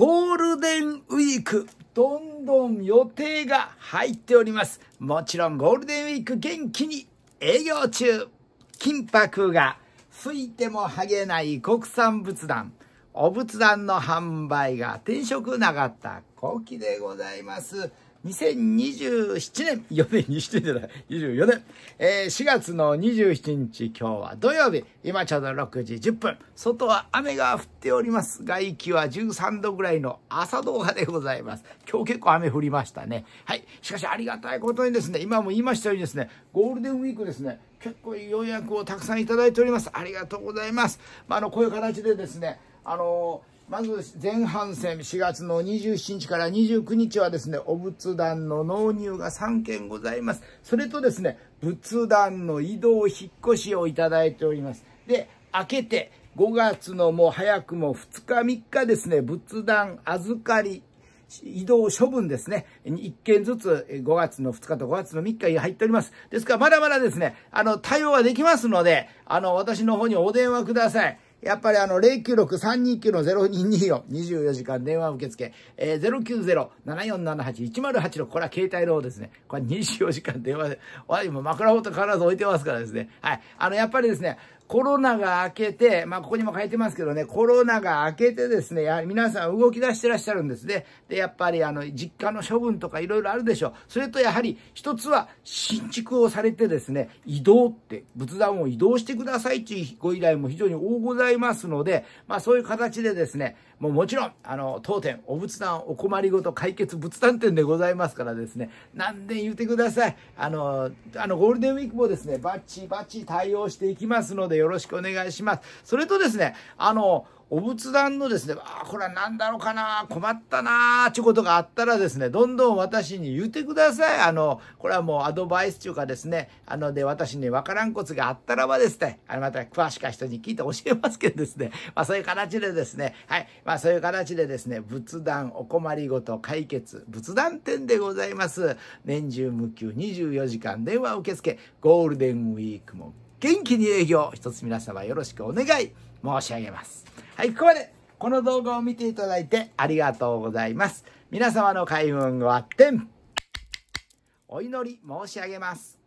ゴールデンウィーク、どんどん予定が入っております。もちろんゴールデンウィーク元気に営業中。金箔が吹いても剥げない国産仏壇。お仏壇の販売が転職なかった後期でございます。2027年、4 年にしてんじゃない ?24 年。えー、4月の27日、今日は土曜日。今ちょうど6時10分。外は雨が降っております。外気は13度ぐらいの朝動画でございます。今日結構雨降りましたね。はい。しかしありがたいことにですね、今も言いましたようにですね、ゴールデンウィークですね、結構予約をたくさんいただいております。ありがとうございます。まあ、あの、こういう形でですね、あのーまず前半戦4月の27日から29日はですね、お仏壇の納入が3件ございます。それとですね、仏壇の移動引っ越しをいただいております。で、明けて5月のもう早くも2日3日ですね、仏壇預かり移動処分ですね。1件ずつ5月の2日と5月の3日に入っております。ですからまだまだですね、あの、対応はできますので、あの、私の方にお電話ください。やっぱりあの、096-329-0224、24時間電話受付、えー、090-7478-1086、これは携帯の方ですね。これ24時間電話で、わ、今枕元必ず置いてますからですね。はい。あの、やっぱりですね、コロナが明けて、まあ、ここにも書いてますけどね、コロナが明けてですね、やはり皆さん動き出してらっしゃるんですね。で、やっぱりあの、実家の処分とかいろいろあるでしょう。それとやはり、一つは新築をされてですね、移動って、仏壇を移動してくださいっていうご依頼も非常に多ございますので、まあ、そういう形でですね、もうもちろん、あの、当店、お仏壇お困りごと解決仏壇店でございますからですね、何で言うてください。あの、あの、ゴールデンウィークもですね、バッチバッチ対応していきますので、よろしくお願いします。それとですね、あの、お仏壇のですね、あこれは何だろうかな、困ったなー、ちゅうことがあったらですね、どんどん私に言ってください。あの、これはもうアドバイスというかですね、あの、で、私に分からんコツがあったらばですね、あの、また詳しく人に聞いて教えますけどですね、まあそういう形でですね、はい、まあそういう形でですね、仏壇お困りごと解決、仏壇店でございます。年中無休24時間電話受付、ゴールデンウィークも元気に営業、一つ皆様よろしくお願い申し上げます。はい、ここまで、この動画を見ていただいてありがとうございます。皆様の開運ごあってん、お祈り申し上げます。